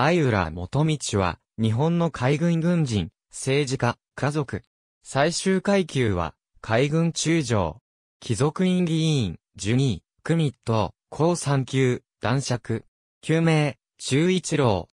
相浦元道は、日本の海軍軍人、政治家、家族。最終階級は、海軍中将。貴族院議員、ジュニー、クミット、高三級、男爵。救命、中一郎。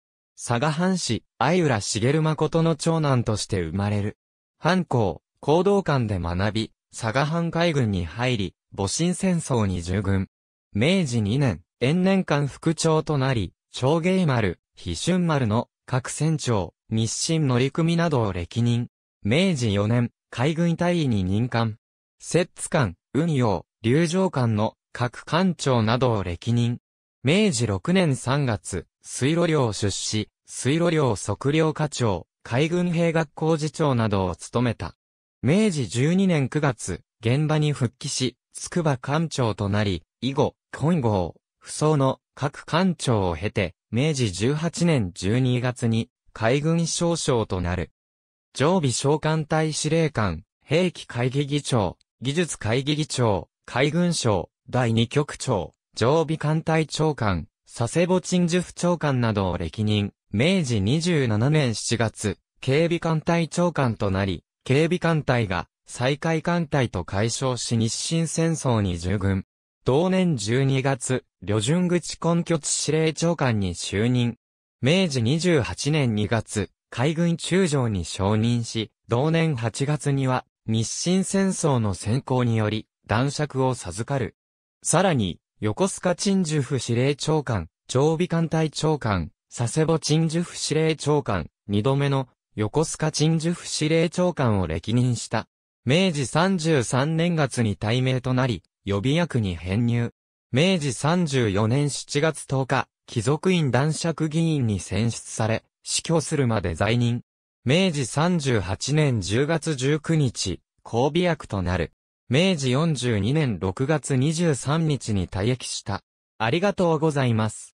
佐賀藩士、相浦茂誠の長男として生まれる。藩校、行動館で学び、佐賀藩海軍に入り、戊辰戦争に従軍。明治2年、延年間副長となり、長芸丸、飛春丸の各船長、日清乗組などを歴任。明治4年、海軍大員に任官。摂津艦、運用、流上艦の各艦長などを歴任。明治6年3月、水路寮出資、水路寮測量課長、海軍兵学校次長などを務めた。明治12年9月、現場に復帰し、筑波艦長となり、以後、今後、不走の各艦長を経て、明治18年12月に海軍少将となる。常備召喚隊司令官、兵器会議議長、技術会議議長、海軍省、第二局長、常備艦隊長官、佐世保鎮守府長官などを歴任、明治27年7月、警備艦隊長官となり、警備艦隊が、再開艦隊と解消し日清戦争に従軍。同年12月、旅順口根拠地司令長官に就任。明治28年2月、海軍中将に承認し、同年8月には、日清戦争の先行により、男爵を授かる。さらに、横須賀鎮守府司令長官、常備艦隊長官、佐世保鎮守府司令長官、二度目の横須賀鎮守府司令長官を歴任した。明治33年月に大名となり、予備役に編入。明治34年7月10日、貴族院男爵議員に選出され、死去するまで在任。明治38年10月19日、交尾役となる。明治42年6月23日に退役した。ありがとうございます。